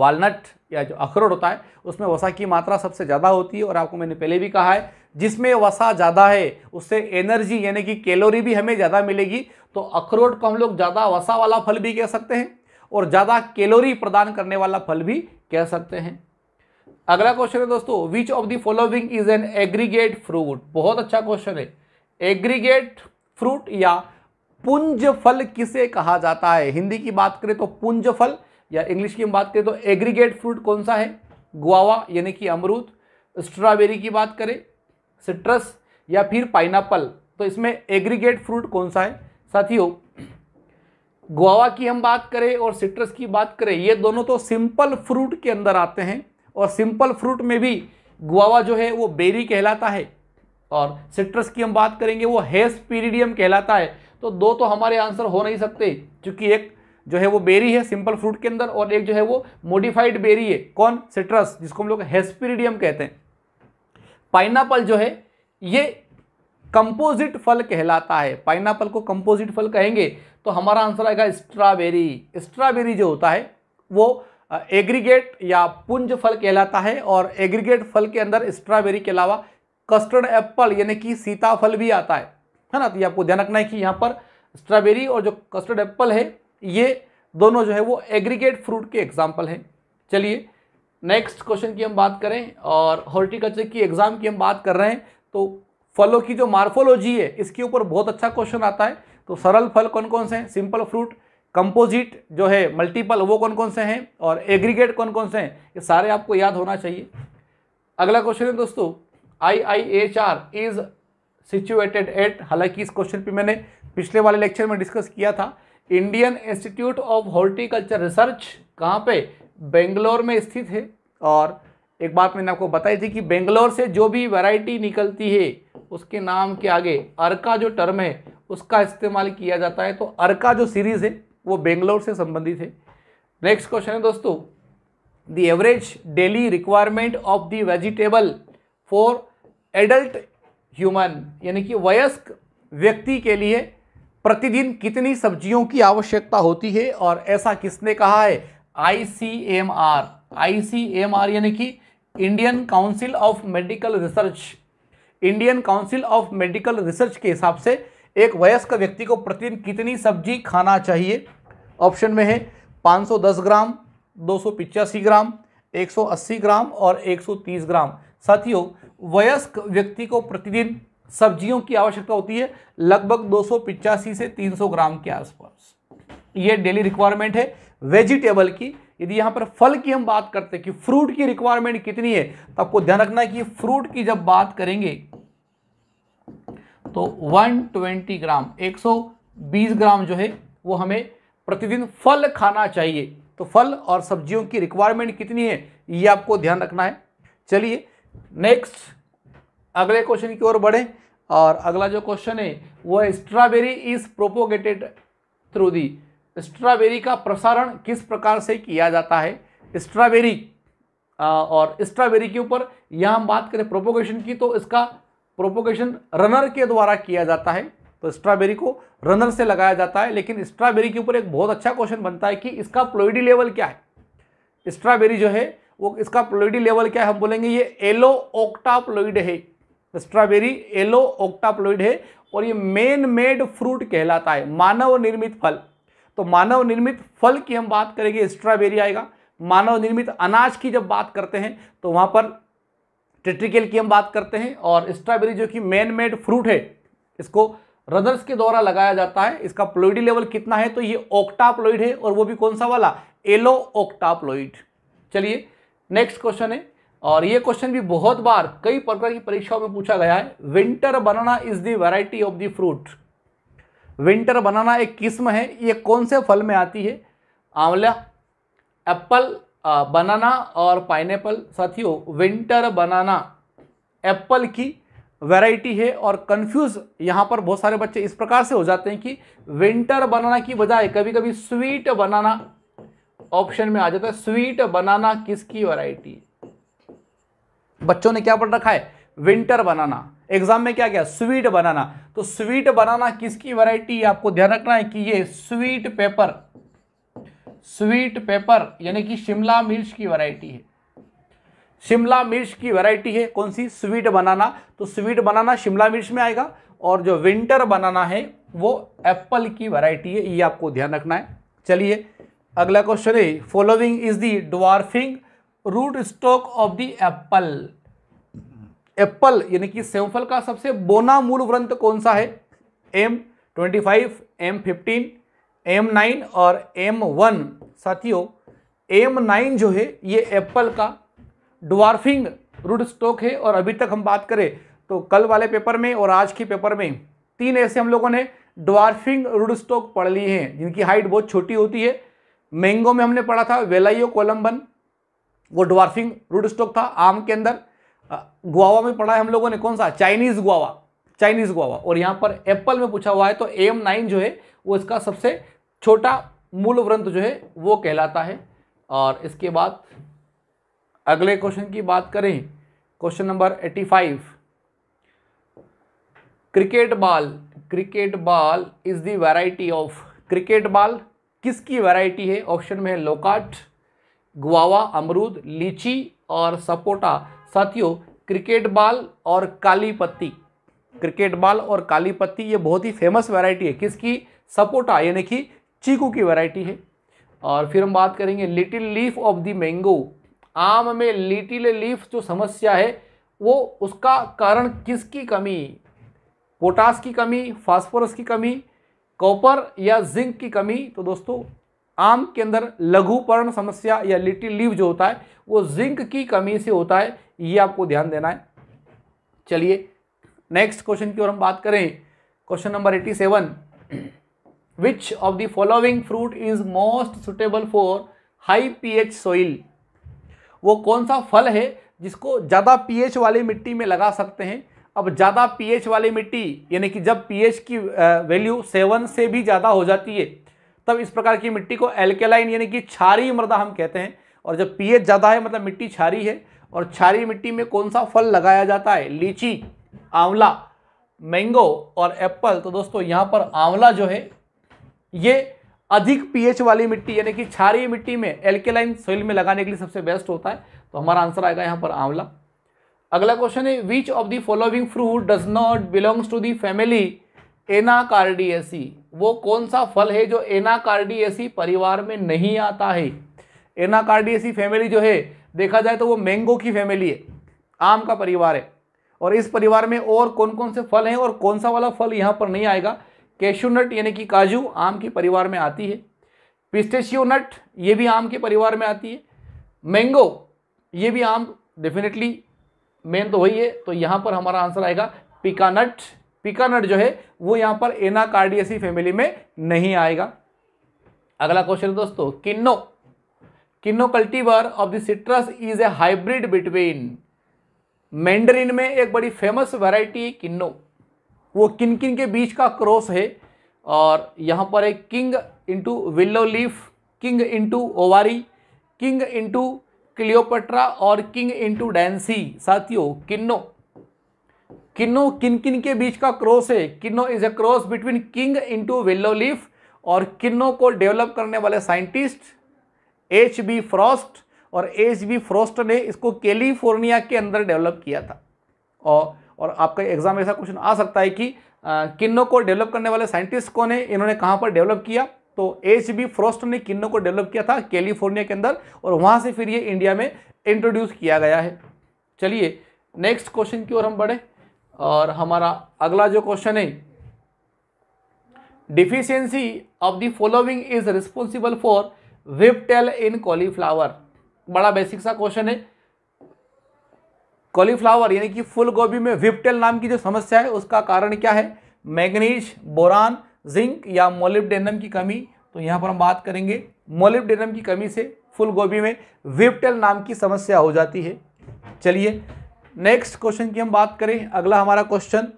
वॉलनट या जो अखरोट होता है उसमें वसा की मात्रा सबसे ज़्यादा होती है और आपको मैंने पहले भी कहा है जिसमें वसा ज़्यादा है उससे एनर्जी यानी कि कैलोरी भी हमें ज़्यादा मिलेगी तो अखरोट को हम लोग ज़्यादा वसा वाला फल भी कह सकते हैं और ज़्यादा कैलोरी प्रदान करने वाला फल भी कह सकते हैं अगला क्वेश्चन है दोस्तों which of the following is an aggregate fruit बहुत अच्छा क्वेश्चन है एग्रीगेट फ्रूट या पुंज फल किसे कहा जाता है हिंदी की बात करें तो पुंज फल या इंग्लिश की बात करें तो एग्रीगेट फ्रूट कौन सा है गुआवा यानी कि अमरूद स्ट्रॉबेरी की बात करें सिट्रस या फिर पाइनएप्पल तो इसमें एग्रीगेट फ्रूट कौन सा है साथियों गुआवा की हम बात करें और सिट्रस की बात करें ये दोनों तो सिंपल फ्रूट के अंदर आते हैं और सिंपल फ्रूट में भी गुआवा जो है वो बेरी कहलाता है और सिट्रस की हम बात करेंगे वो हेस्पीरिडियम कहलाता है तो दो तो हमारे आंसर हो नहीं सकते क्योंकि एक जो है वो बेरी है सिंपल फ्रूट के अंदर और एक जो है वो मोडिफाइड बेरी है कौन सिट्रस जिसको हम लोग हेस्पिरिडियम कहते हैं पाइनापल जो है ये कंपोजिट फल कहलाता है पाइनापल को कंपोजिट फल कहेंगे तो हमारा आंसर आएगा स्ट्रॉबेरी स्ट्रॉबेरी जो होता है वो एग्रीगेट या पुंज फल कहलाता है और एग्रीगेट फल के अंदर स्ट्रॉबेरी के अलावा कस्टर्ड एप्पल यानी कि सीताफल भी आता है है ना तो ये आपको ध्यान रखना है कि यहाँ पर स्ट्रॉबेरी और जो कस्टर्ड एप्पल है ये दोनों जो है वो एग्रीगेट फ्रूट के एग्जाम्पल हैं चलिए नेक्स्ट क्वेश्चन की हम बात करें और हॉर्टिकल्चर की एग्ज़ाम की हम बात कर रहे हैं तो फलों की जो मार्फोलॉजी है इसके ऊपर बहुत अच्छा क्वेश्चन आता है तो सरल फल कौन कौन से हैं सिंपल फ्रूट कंपोजिट जो है मल्टीपल वो कौन कौन से हैं और एग्रीगेट कौन कौन से हैं ये सारे आपको याद होना चाहिए अगला क्वेश्चन है दोस्तों I I H R is situated at हालांकि इस क्वेश्चन पे मैंने पिछले वाले लेक्चर में डिस्कस किया था Indian Institute of Horticulture Research कहाँ पे बेंगलोर में स्थित है और एक बात मैंने आपको बताई थी कि बेंगलोर से जो भी वैरायटी निकलती है उसके नाम के आगे अरका जो टर्म है उसका इस्तेमाल किया जाता है तो अरका जो सीरीज़ है वो बेंगलोर से संबंधित है नेक्स्ट क्वेश्चन है दोस्तों the average daily requirement of the vegetable for adult human यानी कि वयस्क व्यक्ति के लिए प्रतिदिन कितनी सब्जियों की आवश्यकता होती है और ऐसा किसने कहा है I C M R I C M R यानी कि Indian Council of Medical Research Indian Council of Medical Research के हिसाब से एक वयस्क व्यक्ति को प्रतिदिन कितनी सब्जी खाना चाहिए ऑप्शन में है 510 ग्राम दो ग्राम 180 ग्राम और 130 ग्राम साथियों वयस्क व्यक्ति को प्रतिदिन सब्जियों की आवश्यकता होती है लगभग दो से 300 ग्राम के आसपास ये डेली रिक्वायरमेंट है वेजिटेबल की यदि यहाँ पर फल की हम बात करते हैं कि फ्रूट की रिक्वायरमेंट कितनी है तो आपको ध्यान रखना है कि फ्रूट की जब बात करेंगे तो 120 ग्राम 120 ग्राम जो है वो हमें प्रतिदिन फल खाना चाहिए तो फल और सब्जियों की रिक्वायरमेंट कितनी है ये आपको ध्यान रखना है चलिए नेक्स्ट अगले क्वेश्चन की ओर बढ़े और अगला जो क्वेश्चन है वो है strawberry is propagated through the strawberry का प्रसारण किस प्रकार से किया जाता है स्ट्रॉबेरी और स्ट्रॉबेरी के ऊपर यहाँ हम बात करें प्रोपोगेशन की तो इसका प्रोपोगेशन रनर के द्वारा किया जाता है तो स्ट्रॉबेरी को रनर से लगाया जाता है लेकिन स्ट्रॉबेरी के ऊपर एक बहुत अच्छा क्वेश्चन बनता है कि इसका प्लोइडी लेवल क्या है स्ट्रॉबेरी जो है वो इसका प्लोइडी लेवल क्या है हम बोलेंगे ये एलो ओक्टाप्लोइड है स्ट्रॉबेरी एलो ओक्टाप्लोइड है और ये मेन मेड फ्रूट कहलाता है मानव निर्मित फल तो मानव निर्मित फल की हम बात करेंगे स्ट्रॉबेरी आएगा मानव निर्मित अनाज की जब बात करते हैं तो वहाँ पर टेट्रिकल की हम बात करते हैं और स्ट्रॉबेरी जो कि मैन मेड फ्रूट है इसको रदर्स के द्वारा लगाया जाता है इसका प्लोइडी लेवल कितना है तो ये ओक्टाप्लोइड है और वो भी कौन सा वाला एलो ओक्टाप्लोइड चलिए नेक्स्ट क्वेश्चन है और ये क्वेश्चन भी बहुत बार कई प्रकार की परीक्षाओं में पूछा गया है winter banana is the variety of the fruit winter banana एक किस्म है ये कौन से फल में आती है आंवला एप्पल बनाना और पाइनएप्पल साथियों विंटर बनाना एप्पल की वैरायटी है और कंफ्यूज यहाँ पर बहुत सारे बच्चे इस प्रकार से हो जाते हैं कि विंटर बनाना की बजाय कभी कभी स्वीट बनाना ऑप्शन में आ जाता है स्वीट बनाना किसकी वैरायटी बच्चों ने क्या पढ़ रखा है विंटर बनाना एग्जाम में क्या क्या स्वीट बनाना तो स्वीट बनाना किसकी वैरायटी आपको ध्यान रखना है कि ये स्वीट पेपर स्वीट पेपर यानी कि शिमला मिर्च की वैरायटी है शिमला मिर्च की वैरायटी है कौन सी स्वीट बनाना तो स्वीट बनाना शिमला मिर्च में आएगा और जो विंटर बनाना है वो एप्पल की वैरायटी है ये आपको ध्यान रखना है चलिए अगला क्वेश्चन है following is the dwarfing root stock of the apple apple यानी कि सेमफल का सबसे बोना मूल व्रंथ कौन सा है M twenty five M fifteen M nine और एम वन साथियों एम नाइन जो है ये एप्पल का डॉर्फिंग रूट स्टॉक है और अभी तक हम बात करें तो कल वाले पेपर में और आज के पेपर में तीन ऐसे हम लोगों ने डॉर्फिंग रूड स्टॉक पढ़ ली हैं जिनकी हाइट बहुत छोटी होती है मैंगो में हमने पढ़ा था वेलाइयो कोलम्बन वो ड्वार्फिंग रूड स्टॉक था आम के अंदर गुआवा में पढ़ा है हम लोगों ने कौन सा चाइनीज गुआवा चाइनीज गुआवा और यहाँ पर एप्पल में पूछा हुआ है तो एम नाइन जो है वो इसका सबसे छोटा मूल व्रंथ जो है वो कहलाता है और इसके बाद अगले क्वेश्चन की बात करें question number eighty five cricket ball cricket ball is the variety of cricket ball किसकी वैरायटी है ऑप्शन में है लोकाट गुआवा अमरूद लीची और सपोटा साथियों क्रिकेट बाल और काली पत्ती क्रिकेट बाल और काली पत्ती ये बहुत ही फेमस वैरायटी है किसकी सपोटा यानी कि चीकू की वैरायटी है और फिर हम बात करेंगे little leaf of the mango आम में लिटिल लीफ जो समस्या है वो उसका कारण किसकी कमी पोटास की कमी फास्फोरस की कमी कॉपर या जिंक की कमी तो दोस्तों आम के अंदर लघुपर्ण समस्या या लिटिल लीव जो होता है वो जिंक की कमी से होता है ये आपको ध्यान देना है चलिए नेक्स्ट क्वेश्चन की ओर हम बात करें question number eighty seven which of the following fruit is most suitable for high pH soil वो कौन सा फल है जिसको ज़्यादा पीएच वाली मिट्टी में लगा सकते हैं अब ज़्यादा पीएच वाली मिट्टी यानी कि जब पीएच की वैल्यू सेवन से भी ज़्यादा हो जाती है तब इस प्रकार की मिट्टी को एल्केलाइन यानी कि छारी मृदा हम कहते हैं और जब पीएच ज़्यादा है मतलब मिट्टी छारी है और छारी मिट्टी में कौन सा फल लगाया जाता है लीची आंवला मैंगो और एप्पल तो दोस्तों यहाँ पर आंवला जो है ये अधिक पी वाली मिट्टी यानी कि छारी मिट्टी में एल्केलाइन सोइल में लगाने के लिए सबसे बेस्ट होता है तो हमारा आंसर आएगा यहाँ पर आंवला अगला क्वेश्चन है which of the following fruit does not belongs to the family Anacardiaceae वो कौन सा फल है जो एनाकार्डियसी परिवार में नहीं आता है एनाकार्डियसी फैमिली जो है देखा जाए तो वो मैंगो की फैमिली है आम का परिवार है और इस परिवार में और कौन कौन से फल हैं और कौन सा वाला फल यहाँ पर नहीं आएगा कैशूनट यानी कि काजू आम के परिवार में आती है पिस्टेशियो नट ये भी आम के परिवार में आती है मैंगो ये भी आम डेफिनेटली मेन तो वही है तो यहाँ पर हमारा आंसर आएगा पिकानट पिकानट जो है वो यहाँ पर एनाकार्डियसी फैमिली में नहीं आएगा अगला क्वेश्चन दोस्तों kinnow kinnow cultivar of the citrus is a hybrid between mandarin में एक बड़ी फेमस वैरायटी किन्नो वो किन किन के बीच का क्रॉस है और यहाँ पर है king into willow leaf king into Owari king into Cleopatra और किंग इंटू डैंसी साथियों किन्नो किन्नो किन किन के बीच का क्रॉस है kinnow is a cross between king into willow leaf और किन्नो को डेवलप करने वाले साइंटिस्ट एच बी फ्रॉस्ट और एच बी फ्रॉस्ट ने इसको कैलिफोर्निया के अंदर डेवलप किया था और और आपका एग्जाम ऐसा क्वेश्चन आ सकता है कि किन्नो को डेवलप करने वाले साइंटिस्ट कौन है इन्होंने कहाँ पर डेवलप किया तो एच बी फ्रॉस्ट ने किन्नों को डेवलप किया था कैलिफोर्निया के अंदर और वहां से फिर ये इंडिया में इंट्रोड्यूस किया गया है चलिए नेक्स्ट क्वेश्चन की ओर हम बढ़े और हमारा अगला जो क्वेश्चन है deficiency of the following is responsible for whiptail in cauliflower बड़ा बेसिक सा क्वेश्चन है कॉलीफ्लावर यानी कि फुल गोभी में विपटेल नाम की जो समस्या है उसका कारण क्या है मैग्नीज बोरान जिंक या मोलिब्डेनम की कमी तो यहाँ पर हम बात करेंगे मोलिब्डेनम की कमी से फुल गोभी में विपटेल नाम की समस्या हो जाती है चलिए नेक्स्ट क्वेश्चन की हम बात करें अगला हमारा क्वेश्चन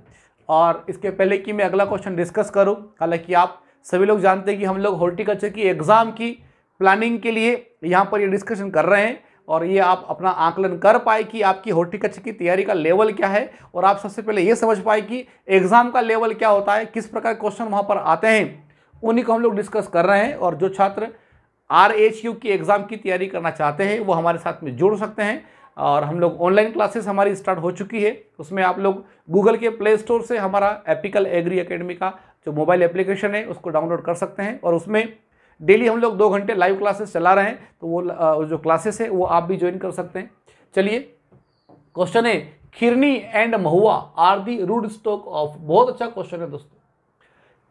और इसके पहले कि मैं अगला क्वेश्चन डिस्कस करूं हालांकि आप सभी लोग जानते हैं कि हम लोग हॉर्टिकल्चर की एग्ज़ाम की प्लानिंग के लिए यहाँ पर ये डिस्कशन कर रहे हैं और ये आप अपना आकलन कर पाए कि आपकी हॉर्टिकल्चर की तैयारी का लेवल क्या है और आप सबसे पहले ये समझ पाए कि एग्ज़ाम का लेवल क्या होता है किस प्रकार क्वेश्चन वहाँ पर आते हैं उन्हीं को हम लोग डिस्कस कर रहे हैं और जो छात्र आर एच यू की एग्ज़ाम की तैयारी करना चाहते हैं वो हमारे साथ में जुड़ सकते हैं और हम लोग ऑनलाइन क्लासेस हमारी स्टार्ट हो चुकी है उसमें आप लोग गूगल के प्ले स्टोर से हमारा एपिकल एग्री अकेडमी का जो मोबाइल एप्लीकेशन है उसको डाउनलोड कर सकते हैं और उसमें डेली हम लोग दो घंटे लाइव क्लासेस चला रहे हैं तो वो जो क्लासेस है वो आप भी ज्वाइन कर सकते हैं चलिए क्वेश्चन है khirni and mahua are the root stock of बहुत अच्छा क्वेश्चन है दोस्तों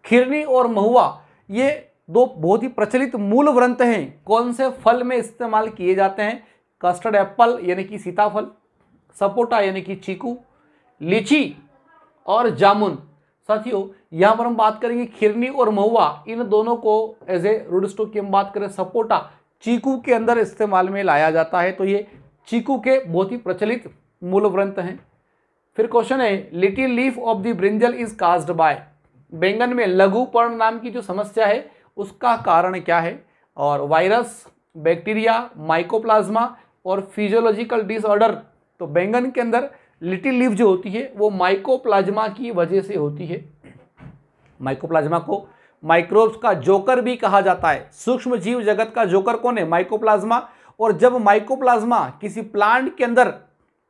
खिरनी और महुआ ये दो बहुत ही प्रचलित मूल व्रंथ हैं कौन से फल में इस्तेमाल किए जाते हैं कस्टर्ड एप्पल यानी कि सीताफल सपोटा यानी कि चीकू लीची और जामुन साथियों यहां पर हम बात करेंगे खिरनी और महुआ इन दोनों को एज ए रूड स्टोक की हम बात करें सपोटा चीकू के अंदर इस्तेमाल में लाया जाता है तो ये चीकू के बहुत ही प्रचलित मूल ग्रंथ हैं फिर क्वेश्चन है little leaf of the brinjal is caused by बैंगन में लघुपर्ण नाम की जो समस्या है उसका कारण क्या है और वायरस बैक्टीरिया माइकोप्लाज्मा और फिजियोलॉजिकल डिसऑर्डर तो बैंगन के अंदर लिटिल लीफ जो होती है वो माइकोप्लाज्मा की वजह से होती है माइक्रोप्लाज्मा को माइक्रोब्स का जोकर भी कहा जाता है सूक्ष्म जीव जगत का जोकर कौन है माइक्रोप्लाज्मा और जब माइक्रोप्लाज्मा किसी प्लांट के अंदर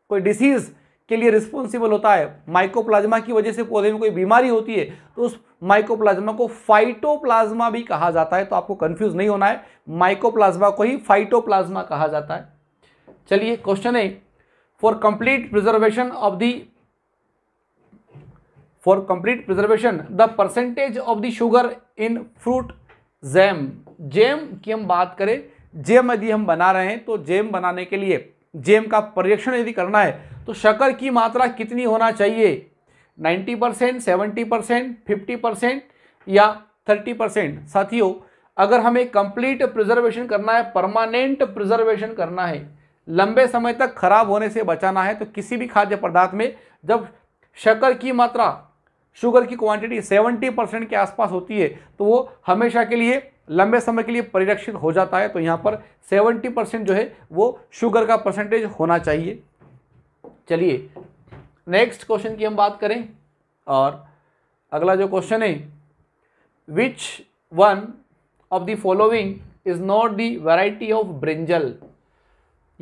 कोई डिसीज के लिए रिस्पॉन्सिबल होता है माइक्रोप्लाज्मा की वजह से पौधे में कोई बीमारी होती है तो उस माइक्रोप्लाज्मा को फाइटोप्लाज्मा भी कहा जाता है तो आपको कंफ्यूज नहीं होना है माइक्रोप्लाज्मा को ही फाइटोप्लाज्मा कहा जाता है चलिए क्वेश्चन है for complete preservation of the for complete preservation the percentage of the sugar in fruit jam jam की हम बात करें जैम यदि हम बना रहे हैं तो जैम बनाने के लिए जैम का परीक्षण यदि करना है तो शक्कर की मात्रा कितनी होना चाहिए 90 percent seventy percent fifty percent या 30 परसेंट साथियों अगर हमें कंप्लीट प्रिजर्वेशन करना है परमानेंट प्रिजर्वेशन करना है लंबे समय तक खराब होने से बचाना है तो किसी भी खाद्य पदार्थ में जब शक्कर की मात्रा शुगर की क्वांटिटी 70 परसेंट के आसपास होती है तो वो हमेशा के लिए लंबे समय के लिए परिरक्षित हो जाता है तो यहाँ पर 70 परसेंट जो है वो शुगर का परसेंटेज होना चाहिए चलिए नेक्स्ट क्वेश्चन की हम बात करें और अगला जो क्वेश्चन है which one of the following is not the variety of brinjal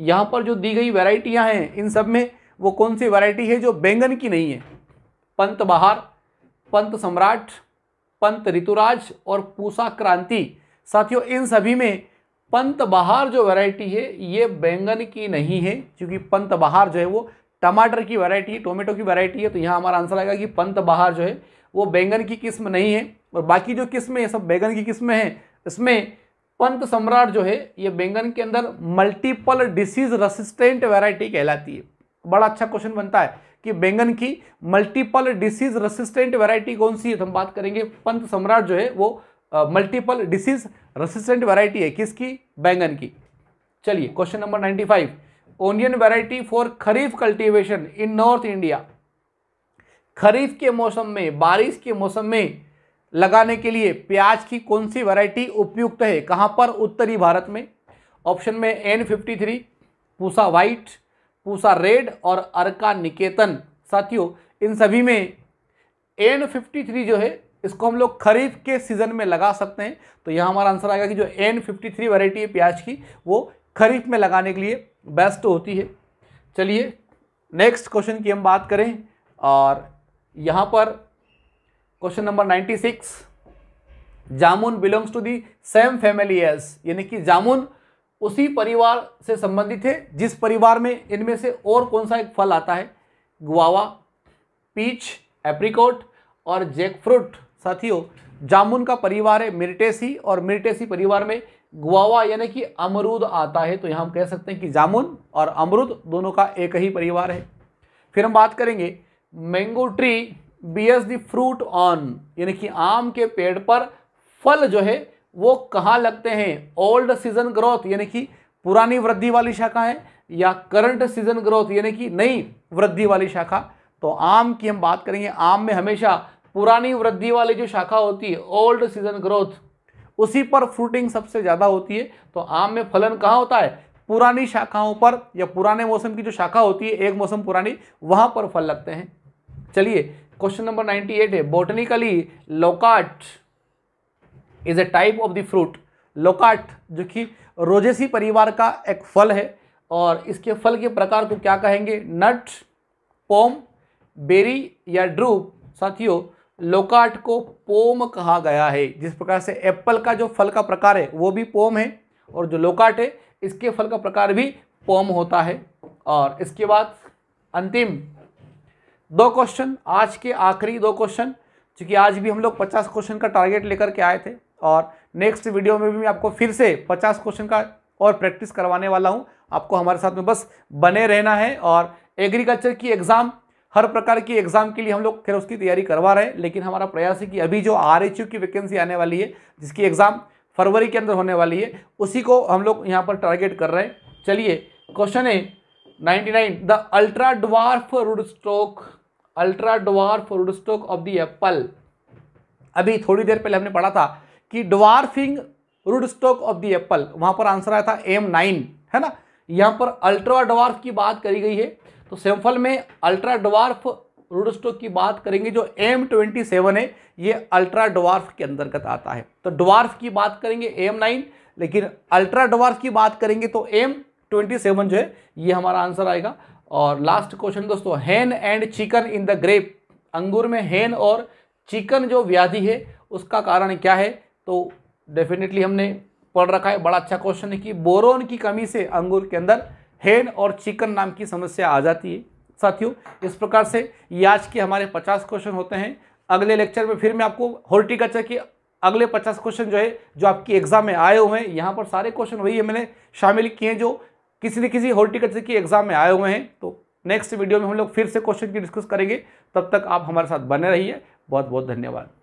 यहाँ पर जो दी गई वेराइटियाँ हैं इन सब में वो कौन सी वेराइटी है जो बैंगन की नहीं है पंत बाहर पंत सम्राट पंत ऋतुराज और पूसा क्रांति साथियों इन सभी में पंत बहार जो वैरायटी है ये बैंगन की नहीं है क्योंकि पंत बहार जो है वो टमाटर की वैरायटी है टोमेटो की वैरायटी है तो यहाँ हमारा आंसर आएगा कि पंत बहार जो है वो बैंगन की किस्म नहीं है और बाकी जो किस्में ये सब बैंगन की किस्म है इसमें पंत सम्राट जो है ये बैंगन के अंदर मल्टीपल डिसीज रसिस्टेंट वैरायटी कहलाती है बड़ा अच्छा क्वेश्चन बनता है कि बैंगन की मल्टीपल डिसीज रेसिस्टेंट वैरायटी कौन सी है तो हम बात करेंगे पंत सम्राट जो है वो मल्टीपल डिसीज रेसिस्टेंट वैरायटी है किसकी बैंगन की चलिए question number ninety five onion variety for kharif cultivation in North India kharif के मौसम में बारिश के मौसम में लगाने के लिए प्याज की कौन सी वैरायटी उपयुक्त है कहाँ पर उत्तरी भारत में ऑप्शन में N fifty three Pusa white Pusa red और अर्का निकेतन साथियों इन सभी में एन फिफ्टी थ्री जो है इसको हम लोग खरीफ के सीज़न में लगा सकते हैं तो यहाँ हमारा आंसर आएगा कि जो एन फिफ्टी थ्री वैरायटी है प्याज की वो खरीफ में लगाने के लिए बेस्ट होती है चलिए नेक्स्ट क्वेश्चन की हम बात करें और यहाँ पर question number ninety six jamun belongs to the same family as यानी कि जामुन उसी परिवार से संबंधित है जिस परिवार में इनमें से और कौन सा एक फल आता है गुआवा पीच एप्रिकोट और जैकफ्रूट साथियों जामुन का परिवार है मिर्टेसी और मिर्टेसी परिवार में गुआवा यानी कि अमरूद आता है तो यहाँ हम कह सकते हैं कि जामुन और अमरूद दोनों का एक ही परिवार है फिर हम बात करेंगे mango tree bears the fruit on यानी कि आम के पेड़ पर फल जो है वो कहाँ लगते हैं ओल्ड सीजन ग्रोथ यानी कि पुरानी वृद्धि वाली शाखा है या करंट सीजन ग्रोथ यानी कि नई वृद्धि वाली शाखा तो आम की हम बात करेंगे आम में हमेशा पुरानी वृद्धि वाली जो शाखा होती है ओल्ड सीजन ग्रोथ उसी पर फ्रूटिंग सबसे ज़्यादा होती है तो आम में फलन कहाँ होता है पुरानी शाखाओं पर या पुराने मौसम की जो शाखा होती है एक मौसम पुरानी वहाँ पर फल लगते हैं चलिए क्वेश्चन नंबर नाइन्टी एट है botanically loquat is a type of the fruit loquat जो कि रोजेसी परिवार का एक फल है और इसके फल के प्रकार को क्या कहेंगे नट पोम बेरी या ड्रूप साथियों लोकाट को पोम कहा गया है जिस प्रकार से एप्पल का जो फल का प्रकार है वो भी पोम है और जो लोकाट है इसके फल का प्रकार भी पोम होता है और इसके बाद अंतिम दो क्वेश्चन आज के आखिरी दो क्वेश्चन क्योंकि आज भी हम लोग पचास क्वेश्चन का टारगेट लेकर के आए थे और नेक्स्ट वीडियो में भी मैं आपको फिर से पचास क्वेश्चन का और प्रैक्टिस करवाने वाला हूँ आपको हमारे साथ में बस बने रहना है और एग्रीकल्चर की एग्ज़ाम हर प्रकार की एग्ज़ाम के लिए हम लोग फिर उसकी तैयारी करवा रहे हैं लेकिन हमारा प्रयास है कि अभी जो आर की वैकेंसी आने वाली है जिसकी एग्ज़ाम फरवरी के अंदर होने वाली है उसी को हम लोग यहाँ पर टारगेट कर रहे हैं चलिए क्वेश्चन है 99 the ultra dwarf root stock ultra dwarf root stock of the apple अभी थोड़ी देर पहले हमने पढ़ा था कि dwarfing root stock of the apple वहां पर आंसर आया था एम नाइन है ना यहाँ पर अल्ट्रा डवार्फ की बात करी गई है तो सैम्पल में अल्ट्रा डवार्फ रूड स्टॉक की बात करेंगे जो एम ट्वेंटी सेवन है ये अल्ट्रा डवार्फ के अंतर्गत आता है तो डवार्फ की बात करेंगे एम नाइन लेकिन अल्ट्रा डवार्फ की बात करेंगे तो एम ट्वेंटी सेवन जो है ये हमारा आंसर आएगा और लास्ट क्वेश्चन दोस्तों hen and chicken in the grape अंगूर में हैन और चिकन जो व्याधि है उसका कारण क्या है तो डेफिनेटली हमने पढ़ रखा है बड़ा अच्छा क्वेश्चन है कि बोरोन की कमी से अंगूर के अंदर हेन और चिकन नाम की समस्या आ जाती है साथियों इस प्रकार से ये आज के हमारे पचास क्वेश्चन होते हैं अगले लेक्चर में फिर मैं आपको हॉर्टिकल्चर के अगले पचास क्वेश्चन जो है जो आपकी एग्जाम में आए हुए हैं यहाँ पर सारे क्वेश्चन वही है मैंने शामिल किए हैं जो किसी न किसी हॉर्टिकल्चर की एग्जाम में आए हुए हैं तो नेक्स्ट वीडियो में हम लोग फिर से क्वेश्चन की डिस्कस करेंगे तब तक आप हमारे साथ बने रहिए बहुत बहुत धन्यवाद